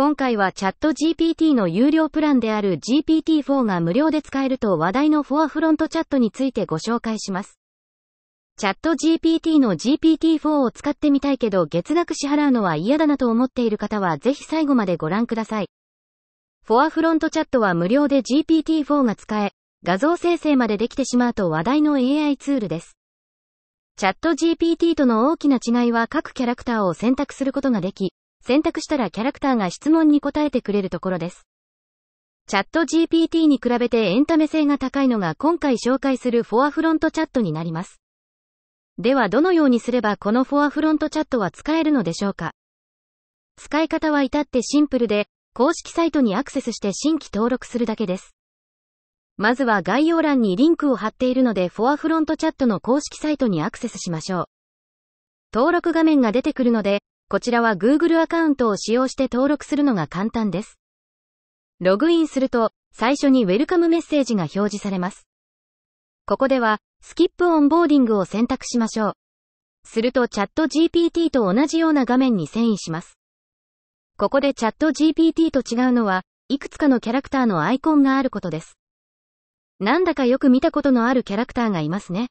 今回はチャット GPT の有料プランである GPT-4 が無料で使えると話題のフォアフロントチャットについてご紹介します。チャット GPT の GPT-4 を使ってみたいけど月額支払うのは嫌だなと思っている方はぜひ最後までご覧ください。フォアフロントチャットは無料で GPT-4 が使え、画像生成までできてしまうと話題の AI ツールです。チャット GPT との大きな違いは各キャラクターを選択することができ、選択したらキャラクターが質問に答えてくれるところです。チャット GPT に比べてエンタメ性が高いのが今回紹介するフォアフロントチャットになります。ではどのようにすればこのフォアフロントチャットは使えるのでしょうか使い方は至ってシンプルで、公式サイトにアクセスして新規登録するだけです。まずは概要欄にリンクを貼っているのでフォアフロントチャットの公式サイトにアクセスしましょう。登録画面が出てくるので、こちらは Google アカウントを使用して登録するのが簡単です。ログインすると、最初にウェルカムメッセージが表示されます。ここでは、スキップオンボーディングを選択しましょう。するとチャット GPT と同じような画面に遷移します。ここでチャット GPT と違うのは、いくつかのキャラクターのアイコンがあることです。なんだかよく見たことのあるキャラクターがいますね。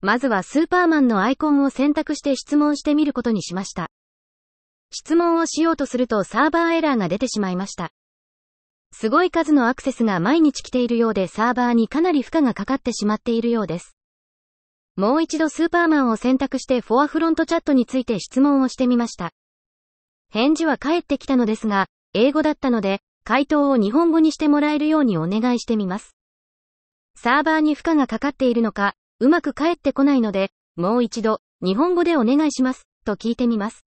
まずはスーパーマンのアイコンを選択して質問してみることにしました。質問をしようとするとサーバーエラーが出てしまいました。すごい数のアクセスが毎日来ているようでサーバーにかなり負荷がかかってしまっているようです。もう一度スーパーマンを選択してフォアフロントチャットについて質問をしてみました。返事は返ってきたのですが、英語だったので、回答を日本語にしてもらえるようにお願いしてみます。サーバーに負荷がかかっているのか、うまく返ってこないので、もう一度、日本語でお願いします、と聞いてみます。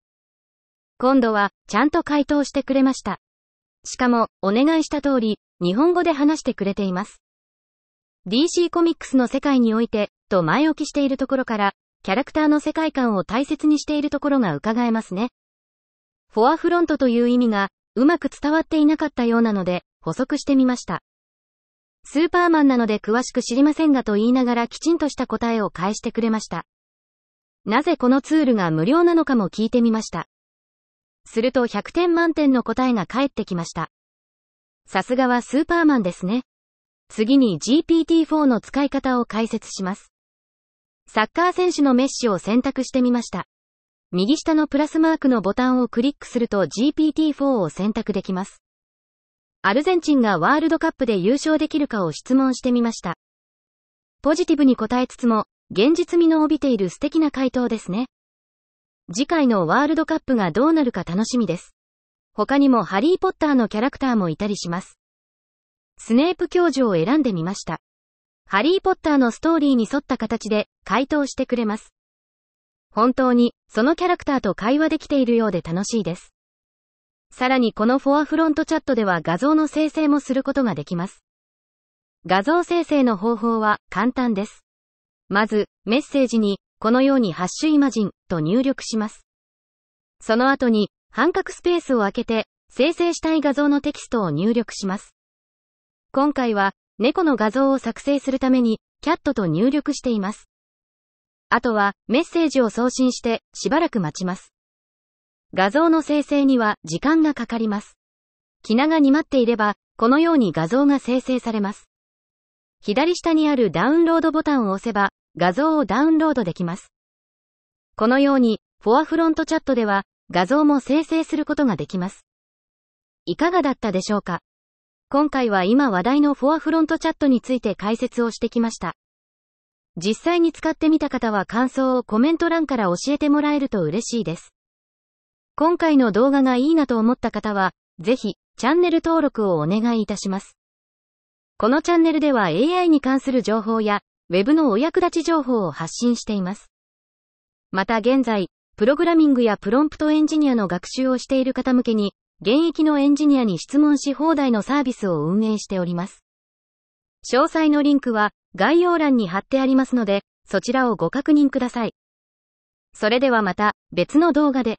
今度は、ちゃんと回答してくれました。しかも、お願いした通り、日本語で話してくれています。DC コミックスの世界において、と前置きしているところから、キャラクターの世界観を大切にしているところが伺えますね。フォアフロントという意味が、うまく伝わっていなかったようなので、補足してみました。スーパーマンなので詳しく知りませんがと言いながらきちんとした答えを返してくれました。なぜこのツールが無料なのかも聞いてみました。すると100点満点の答えが返ってきました。さすがはスーパーマンですね。次に GPT-4 の使い方を解説します。サッカー選手のメッシを選択してみました。右下のプラスマークのボタンをクリックすると GPT-4 を選択できます。アルゼンチンがワールドカップで優勝できるかを質問してみました。ポジティブに答えつつも、現実味の帯びている素敵な回答ですね。次回のワールドカップがどうなるか楽しみです。他にもハリーポッターのキャラクターもいたりします。スネープ教授を選んでみました。ハリーポッターのストーリーに沿った形で回答してくれます。本当に、そのキャラクターと会話できているようで楽しいです。さらにこのフォアフロントチャットでは画像の生成もすることができます。画像生成の方法は簡単です。まず、メッセージに、このようにハッシュイマジンと入力します。その後に、半角スペースを開けて、生成したい画像のテキストを入力します。今回は、猫の画像を作成するために、キャットと入力しています。あとは、メッセージを送信して、しばらく待ちます。画像の生成には時間がかかります。キナが待まっていれば、このように画像が生成されます。左下にあるダウンロードボタンを押せば、画像をダウンロードできます。このように、フォアフロントチャットでは、画像も生成することができます。いかがだったでしょうか今回は今話題のフォアフロントチャットについて解説をしてきました。実際に使ってみた方は感想をコメント欄から教えてもらえると嬉しいです。今回の動画がいいなと思った方は、ぜひ、チャンネル登録をお願いいたします。このチャンネルでは AI に関する情報や、Web のお役立ち情報を発信しています。また現在、プログラミングやプロンプトエンジニアの学習をしている方向けに、現役のエンジニアに質問し放題のサービスを運営しております。詳細のリンクは概要欄に貼ってありますので、そちらをご確認ください。それではまた別の動画で。